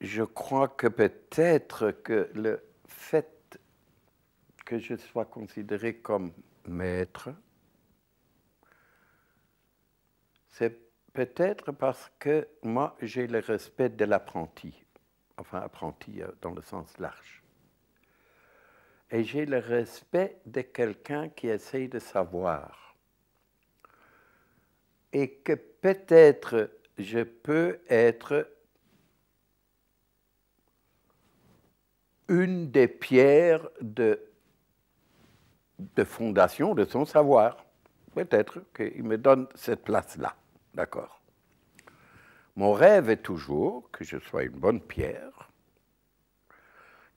je crois que peut-être que le fait que je sois considéré comme maître, c'est peut-être parce que moi, j'ai le respect de l'apprenti, enfin apprenti euh, dans le sens large. Et j'ai le respect de quelqu'un qui essaye de savoir. Et que peut-être je peux être une des pierres de, fondation de son savoir. Peut-être qu'il me donne cette place-là. D'accord. Mon rêve est toujours que je sois une bonne pierre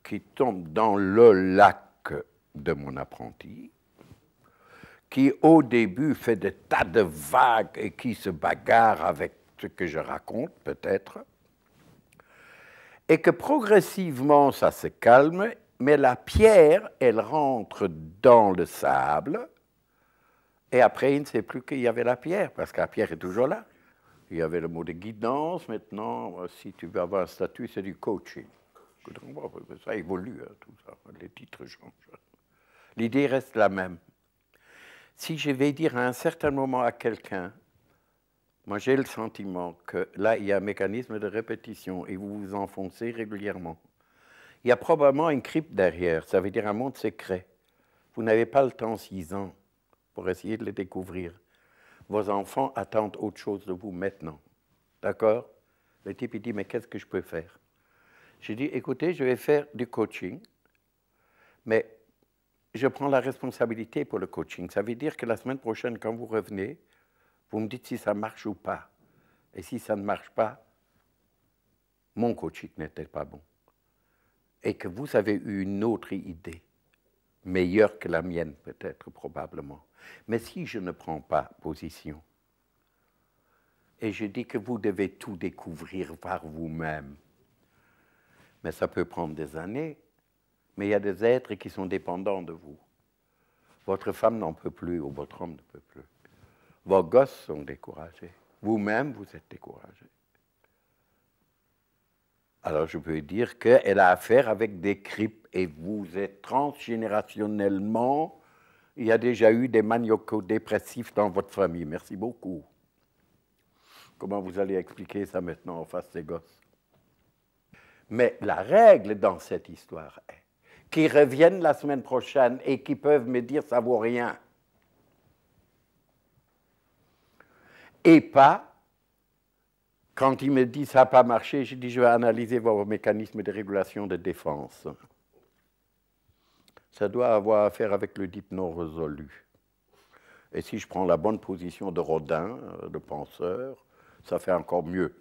qui tombe dans le lac de mon apprenti, qui au début fait des tas de vagues et qui se bagarre avec ce que je raconte peut-être, et que progressivement ça se calme, mais la pierre, elle rentre dans le sable, et après il ne sait plus qu'il y avait la pierre, parce que la pierre est toujours là. Il y avait le mot de guidance, maintenant, euh, si tu veux avoir un statut, c'est du coaching. Ça évolue, hein, tout ça, les titres changent. L'idée reste la même. Si je vais dire à un certain moment à quelqu'un, moi, j'ai le sentiment que là, il y a un mécanisme de répétition et vous vous enfoncez régulièrement. Il y a probablement une crypte derrière, ça veut dire un monde secret. Vous n'avez pas le temps, six ans, pour essayer de le découvrir. Vos enfants attendent autre chose de vous maintenant. D'accord Le type, il dit, mais qu'est-ce que je peux faire J'ai dit, écoutez, je vais faire du coaching, mais je prends la responsabilité pour le coaching. Ça veut dire que la semaine prochaine, quand vous revenez, vous me dites si ça marche ou pas. Et si ça ne marche pas, mon coaching n'était pas bon. Et que vous avez eu une autre idée, meilleure que la mienne peut-être probablement. Mais si je ne prends pas position, et je dis que vous devez tout découvrir par vous-même, mais ça peut prendre des années, mais il y a des êtres qui sont dépendants de vous. Votre femme n'en peut plus ou votre homme ne peut plus. Vos gosses sont découragés. Vous-même, vous êtes découragé. Alors je peux dire qu'elle a affaire avec des cryptes et vous êtes transgénérationnellement, il y a déjà eu des maniocos dépressifs dans votre famille. Merci beaucoup. Comment vous allez expliquer ça maintenant en face des gosses Mais la règle dans cette histoire est qu'ils reviennent la semaine prochaine et qu'ils peuvent me dire ça vaut rien. et pas, quand il me dit ça n'a pas marché, je dis je vais analyser vos mécanismes de régulation de défense. Ça doit avoir à faire avec le dit non résolu. Et si je prends la bonne position de Rodin, euh, le penseur, ça fait encore mieux.